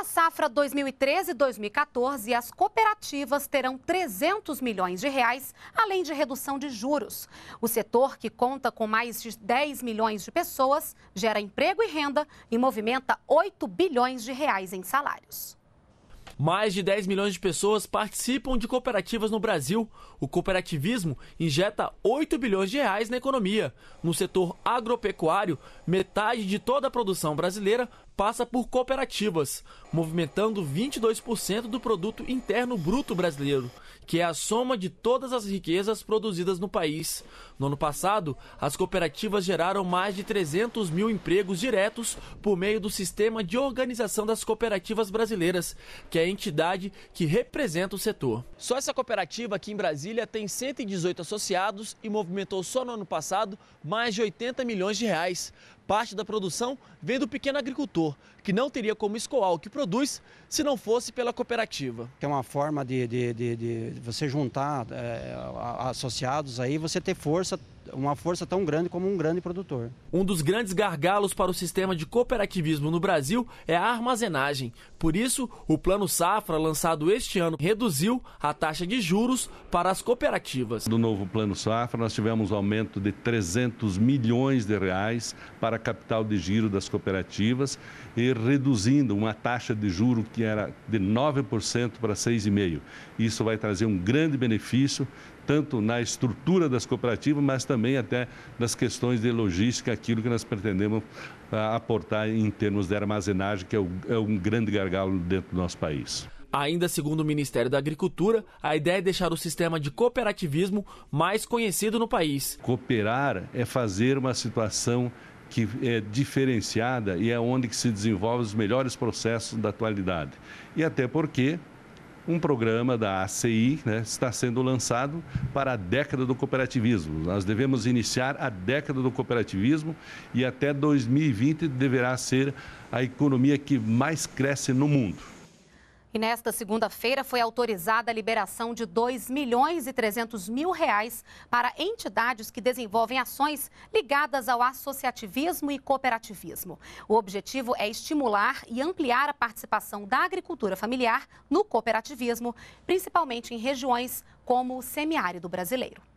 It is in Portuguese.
a safra 2013-2014, as cooperativas terão 300 milhões de reais, além de redução de juros. O setor, que conta com mais de 10 milhões de pessoas, gera emprego e renda e movimenta 8 bilhões de reais em salários. Mais de 10 milhões de pessoas participam de cooperativas no Brasil. O cooperativismo injeta 8 bilhões de reais na economia. No setor agropecuário, metade de toda a produção brasileira passa por cooperativas, movimentando 22% do produto interno bruto brasileiro, que é a soma de todas as riquezas produzidas no país. No ano passado, as cooperativas geraram mais de 300 mil empregos diretos por meio do Sistema de Organização das Cooperativas Brasileiras, que é a entidade que representa o setor. Só essa cooperativa aqui em Brasília tem 118 associados e movimentou só no ano passado mais de 80 milhões de reais. Parte da produção vem do pequeno agricultor, que não teria como escoar o que produz se não fosse pela cooperativa. É uma forma de, de, de, de você juntar é, associados aí, você ter força uma força tão grande como um grande produtor. Um dos grandes gargalos para o sistema de cooperativismo no Brasil é a armazenagem. Por isso, o Plano Safra, lançado este ano, reduziu a taxa de juros para as cooperativas. Do novo Plano Safra, nós tivemos um aumento de 300 milhões de reais para a capital de giro das cooperativas e reduzindo uma taxa de juro que era de 9% para 6,5%. Isso vai trazer um grande benefício tanto na estrutura das cooperativas, mas também também até das questões de logística, aquilo que nós pretendemos ah, aportar em termos de armazenagem, que é, é um grande gargalo dentro do nosso país. Ainda segundo o Ministério da Agricultura, a ideia é deixar o sistema de cooperativismo mais conhecido no país. Cooperar é fazer uma situação que é diferenciada e é onde que se desenvolvem os melhores processos da atualidade. E até porque um programa da ACI né, está sendo lançado para a década do cooperativismo. Nós devemos iniciar a década do cooperativismo e até 2020 deverá ser a economia que mais cresce no mundo. E nesta segunda-feira foi autorizada a liberação de 2 milhões e 300 mil reais para entidades que desenvolvem ações ligadas ao associativismo e cooperativismo. O objetivo é estimular e ampliar a participação da agricultura familiar no cooperativismo, principalmente em regiões como o semiárido brasileiro.